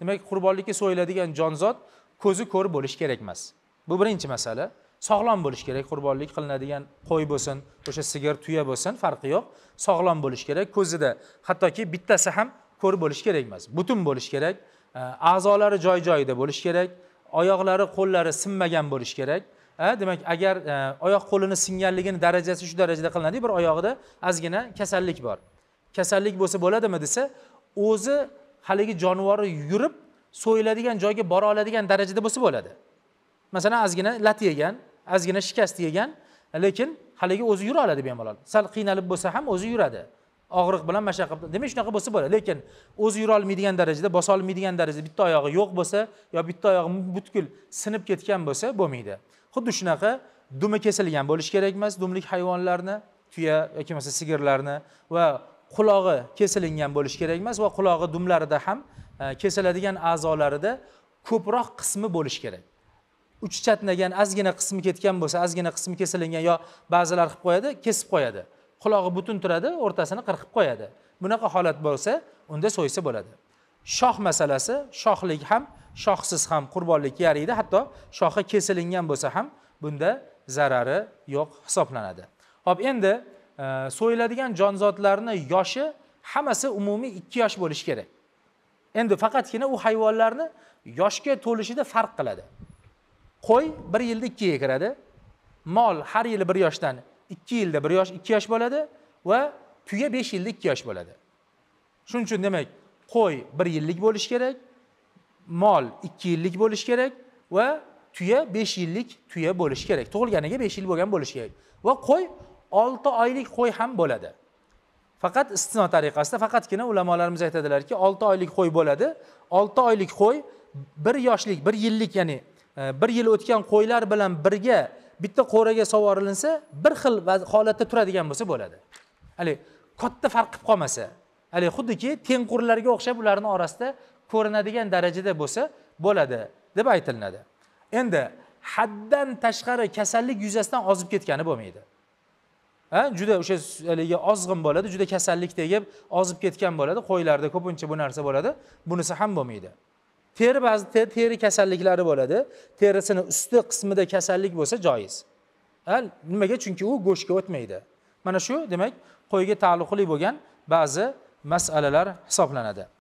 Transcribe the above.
demak qurbonlikka so'yiladigan jonzot ko'zi ko'r bo'lishi kerak emas bu birinchi masala sog'lom bo'lishi kerak qurbonlik qilinadigan qo'y bo'lsin o'sha sigir tuya bo'lsin farqi yo'q sog'lom bo'lishi kerak ko'zida hattoki bittasi ham ko'r bo'lishi kerak emas butun bo'lishi kerak a'zolari joy joyida bo'lishi kerak oyoqlari qo'llari sinmagan bo'lishi kerak demak agar e, oyoq qo'lini singanligini darajasi shu darajada qilinadi bir oyog'ida ozgina kasallik bor kasallik bo'lsa bo'ladimi desa o'zi haligi jonivori yurib so'yiladigan joyga bora oladigan darajada bo'lsa bo'ladi masalan ozgina lat yegan ozgina shikast yegan lekin haligi o'zi yura oladi bemalol sal qiynalib bo'lsa ham o'zi yuradi og'riq bilan mashaqqat bilan demak shunaqa bo'lsa bo'ladi lekin o'zi yura olmaydigan darajada bosa olmaydigan darajada bitta oyog'i yo'q bo'lsa yo bitta oyog'i butkul sinib ketgan bo'lsa bo'lmaydi xuddi shunaqa dumi kesilgan bo'lishi kerak emas dumlik hayvonlarni tuya yoki bo'lmasa sigirlarni va qulog'i kesilingan bo'lishi kerak emas va qulog'i dumlarida ham e, kesiladigan a'zolarida ko'proq qismi bo'lishi kerak uch chatnagan ozgina qismi ketgan bo'lsa ozgina qismi kesilingan yo ba'zilar qilib qo'yadi kesib qo'yadi qulog'i butun turadi o'rtasini qirqib qo'yadi bunaqa holat bo'lsa unda so'ysa bo'ladi shoh masalasi shohlik ham shohsiz ham qurbonlikka yaraydi hatto shoxi kesilingan bo'lsa ham bunda zarari yo'q hisoblanadi hop endi so'yiladigan jonzotlarni yoshi hammasi umumiy ikki yosh bo'lishi kerak endi faqatgina u hayvonlarni yoshga to'lishida farq qiladi qo'y bir yilda ikkiga kiradi mol har yili bir yoshdan ikki yilda bir yosh ikki yosh bo'ladi va tuya besh yilda ikki yosh bo'ladi shuning uchun demak qo'y bir yillik bo'lishi kerak mol ikki yillik bo'lishi kerak va tuya besh yillik tuya bo'lishi kerak tug'ilganiga besh yil bo'lgan bo'lishi kerak va qo'y olti oylik qo'y ham bo'ladi faqat istino tariqasida faqatgina ulamolarimiz aytadilarki olti oylik qo'y bo'ladi olti oylik qo'y bir yoshlik bir yillik ya'ni e, bir yil o'tgan qo'ylar bilan birga bitta qo'raga sovorilinsa bir xil holatda turadigan bo'lsa bo'ladi haligi katta farq qilib qolmasa haligi xuddiki tengqurlarga o'xshab ularni orasida ko'rinadigan darajada bo'lsa bo'ladi deb aytilinadi endi haddan tashqari kasallik yuzasidan ozib ketgani bo'lmaydi juda o'sha haligi ozg'in bo'ladi juda kasallik tegib ozib ketgan bo'ladi qo'ylarda ko'pincha bu narsa bo'ladi bunisi ham bo'lmaydi teri ba'zi teri kasalliklari bo'ladi terisini usti qismida kasallik bo'lsa joiz nimaga chunki u go'shtga o'tmaydi mana shu demak qo'yga taalluqli bo'lgan ba'zi masalalar hisoblanadi